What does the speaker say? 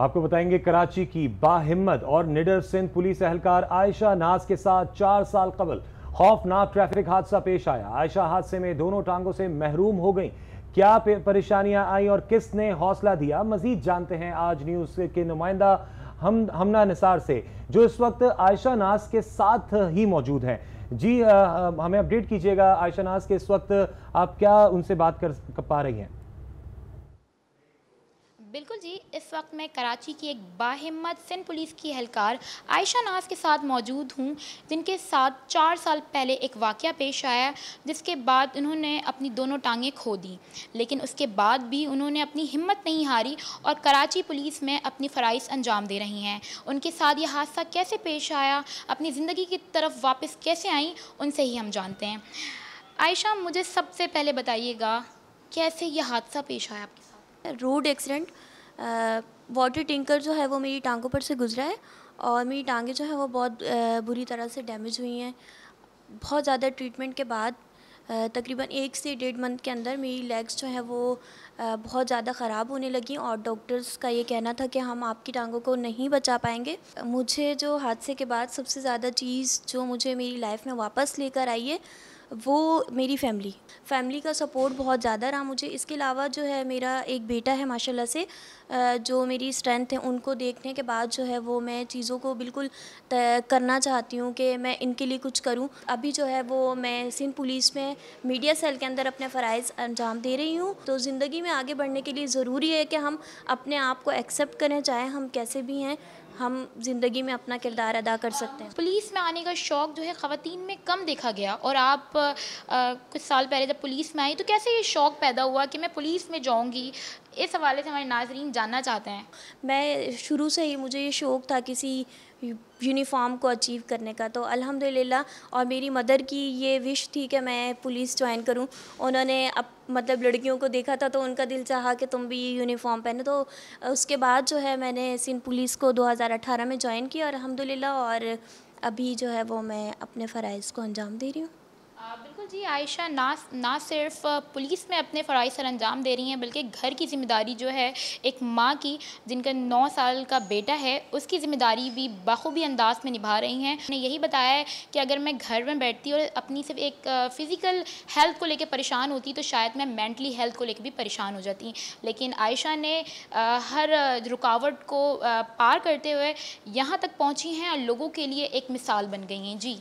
आपको बताएंगे कराची की बाहिम्मत और निडर सिंध पुलिस एहलकार आयशा नाज के साथ चार साल कबल खौफनाक ट्रैफिक हादसा पेश आया आयशा हादसे में दोनों टांगों से महरूम हो गई क्या परेशानियां आई और किसने हौसला दिया मजीद जानते हैं आज न्यूज के नुमाइंदा हम हमना निसार से जो इस वक्त आयशा नाज के साथ ही मौजूद हैं जी आ, हमें अपडेट कीजिएगा आयशा नाज के इस वक्त आप क्या उनसे बात कर पा रही हैं बिल्कुल जी इस वक्त मैं कराची की एक बाहिम्मत सिंध पुलिस की एहलकार आयशा नाज के साथ मौजूद हूँ जिनके साथ चार साल पहले एक वाक़ पेश आया जिसके बाद उन्होंने अपनी दोनों टांगें खो दी लेकिन उसके बाद भी उन्होंने अपनी हिम्मत नहीं हारी और कराची पुलिस में अपनी फ़राइज अंजाम दे रही हैं उनके साथ ये हादसा कैसे पेश आया अपनी ज़िंदगी की तरफ वापस कैसे आई उनसे ही हम जानते हैं आयशा मुझे सबसे पहले बताइएगा कैसे यह हादसा पेश आया आपके साथ रोड एक्सीडेंट वाटर टेंकर जो है वो मेरी टांगों पर से गुजरा है और मेरी टांगें जो है वो बहुत बुरी तरह से डैमेज हुई हैं बहुत ज़्यादा ट्रीटमेंट के बाद तकरीबन एक से डेढ़ मंथ के अंदर मेरी लेग्स जो है वो बहुत ज़्यादा ख़राब होने लगी और डॉक्टर्स का ये कहना था कि हम आपकी टांगों को नहीं बचा पाएंगे मुझे जो हादसे के बाद सबसे ज़्यादा चीज़ जो मुझे मेरी लाइफ में वापस लेकर आई है वो मेरी फैमिली फैमिली का सपोर्ट बहुत ज़्यादा रहा मुझे इसके अलावा जो है मेरा एक बेटा है माशाल्लाह से जो मेरी स्ट्रेंथ है उनको देखने के बाद जो है वो मैं चीज़ों को बिल्कुल करना चाहती हूँ कि मैं इनके लिए कुछ करूँ अभी जो है वो मैं सिंध पुलिस में मीडिया सेल के अंदर अपने फ़रज़ अंजाम दे रही हूँ तो ज़िंदगी में आगे बढ़ने के लिए ज़रूरी है कि हम अपने आप को एक्सेप्ट करें चाहे हम कैसे भी हैं हम ज़िंदगी में अपना किरदार अदा कर सकते हैं पुलिस में आने का शौक़ जो है ख़वान में कम देखा गया और आप आ, कुछ साल पहले जब पुलिस में आई तो कैसे ये शौक़ पैदा हुआ कि मैं पुलिस में जाऊँगी इस हवाले से हमारे नाजरीन जानना चाहते हैं मैं शुरू से ही मुझे ये शौक़ था किसी यूनिफॉर्म को अचीव करने का तो अल्हम्दुलिल्लाह और मेरी मदर की ये विश थी कि मैं पुलिस ज्वाइन करूं उन्होंने अब मतलब लड़कियों को देखा था तो उनका दिल चाहा कि तुम भी ये यूनिफॉर्म पहनो तो उसके बाद जो है मैंने सिंध पुलिस को 2018 में ज्वाइन किया और अलहमदिल्ला और अभी जो है वो मैं अपने फ़रज़ को अंजाम दे रही हूँ बिल्कुल जी आयशा ना ना सिर्फ पुलिस में अपने फ़राइज सर अंजाम दे रही हैं बल्कि घर की जिम्मेदारी जो है एक माँ की जिनका नौ साल का बेटा है उसकी जिम्मेदारी भी बखूबी अंदाज में निभा रही हैं उन्हें यही बताया है कि अगर मैं घर में बैठती और अपनी सिर्फ एक फ़िज़िकल हेल्थ को लेकर परेशान होती तो शायद मैं मैंटली हेल्थ को लेकर भी परेशान हो जाती लेकिन आयशा ने हर रुकावट को पार करते हुए यहाँ तक पहुँची हैं और लोगों के लिए एक मिसाल बन गई हैं जी